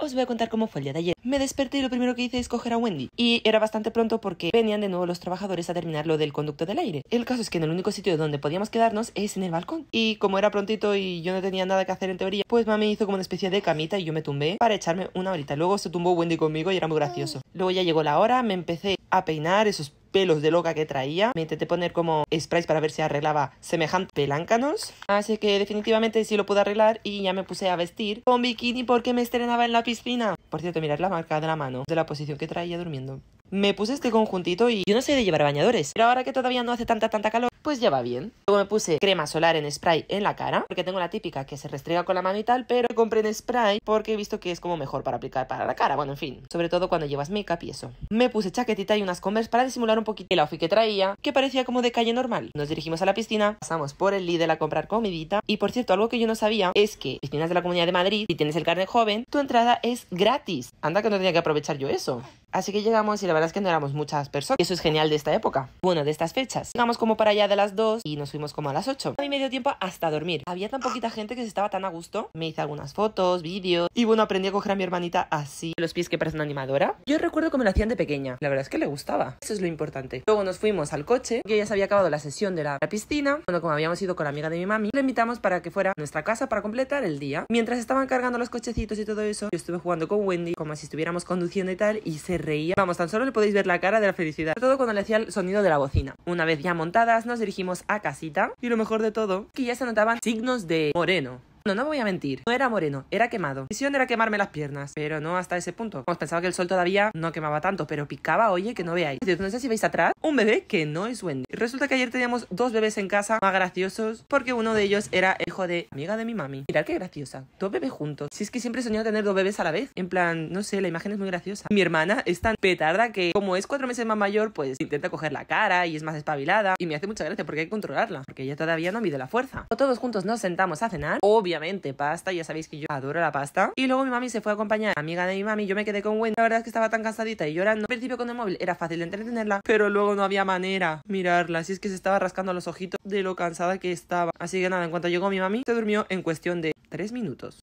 Os voy a contar cómo fue el día de ayer. Me desperté y lo primero que hice es coger a Wendy. Y era bastante pronto porque venían de nuevo los trabajadores a terminar lo del conducto del aire. El caso es que en el único sitio donde podíamos quedarnos es en el balcón. Y como era prontito y yo no tenía nada que hacer en teoría, pues mami hizo como una especie de camita y yo me tumbé para echarme una horita. Luego se tumbó Wendy conmigo y era muy gracioso. Luego ya llegó la hora, me empecé a peinar esos los de loca que traía. Me intenté poner como sprays para ver si arreglaba semejante peláncanos. Así que definitivamente sí lo pude arreglar y ya me puse a vestir con bikini porque me estrenaba en la piscina. Por cierto, mirad la marca de la mano, de la posición que traía durmiendo. Me puse este conjuntito y yo no sé de llevar bañadores. Pero ahora que todavía no hace tanta, tanta calor, pues ya va bien. Luego me puse crema solar en spray en la cara, porque tengo la típica que se restrega con la mano y tal, pero compré en spray porque he visto que es como mejor para aplicar para la cara, bueno, en fin, sobre todo cuando llevas make y eso. Me puse chaquetita y unas Converse para disimular un poquito el outfit que traía, que parecía como de calle normal. Nos dirigimos a la piscina, pasamos por el Lidl a comprar comidita, y por cierto, algo que yo no sabía es que piscinas de la Comunidad de Madrid, si tienes el carnet joven, tu entrada es gratis. Anda que no tenía que aprovechar yo eso. Así que llegamos y la verdad es que no éramos muchas personas, eso es genial de esta época. Bueno, de estas fechas. Llegamos como para allá de las 2 y nos fuimos como a las 8. A mí medio tiempo hasta dormir. Había tan poquita gente que se estaba tan a gusto. Me hice algunas fotos, vídeos. Y bueno, aprendí a coger a mi hermanita así, los pies que parece una animadora. Yo recuerdo cómo la hacían de pequeña. La verdad es que le gustaba. Eso es lo importante. Luego nos fuimos al coche. que ya se había acabado la sesión de la piscina. Bueno, como habíamos ido con la amiga de mi mami, le invitamos para que fuera a nuestra casa para completar el día. Mientras estaban cargando los cochecitos y todo eso, yo estuve jugando con Wendy como si estuviéramos conduciendo y tal. Y se reía. Vamos, tan solo le podéis ver la cara de la felicidad. Sobre todo cuando le hacía el sonido de la bocina. Una vez ya montadas, nos dirigimos a casita y lo mejor de todo, que ya se notaban signos de moreno. No, no voy a mentir. No era moreno, era quemado. Mi misión era quemarme las piernas, pero no hasta ese punto. os pensaba que el sol todavía no quemaba tanto, pero picaba, oye, que no veáis. No sé si veis atrás un bebé que no es Wendy. Resulta que ayer teníamos dos bebés en casa más graciosos porque uno de ellos era hijo de amiga de mi mami. Mirad qué graciosa. Dos bebés juntos. Si es que siempre he soñado tener dos bebés a la vez. En plan, no sé, la imagen es muy graciosa. Mi hermana es tan petarda que como es cuatro meses más mayor, pues intenta coger la cara y es más espabilada. Y me hace mucha gracia porque hay que controlarla, porque ella todavía no mide la fuerza. todos juntos nos sentamos a cenar. Obviamente pasta, ya sabéis que yo adoro la pasta. Y luego mi mami se fue a acompañar a amiga de mi mami, yo me quedé con Wendy, la verdad es que estaba tan cansadita y llorando. Al principio con el móvil era fácil entretenerla, pero luego no había manera mirarla, así es que se estaba rascando los ojitos de lo cansada que estaba. Así que nada, en cuanto llegó mi mami, se durmió en cuestión de 3 minutos.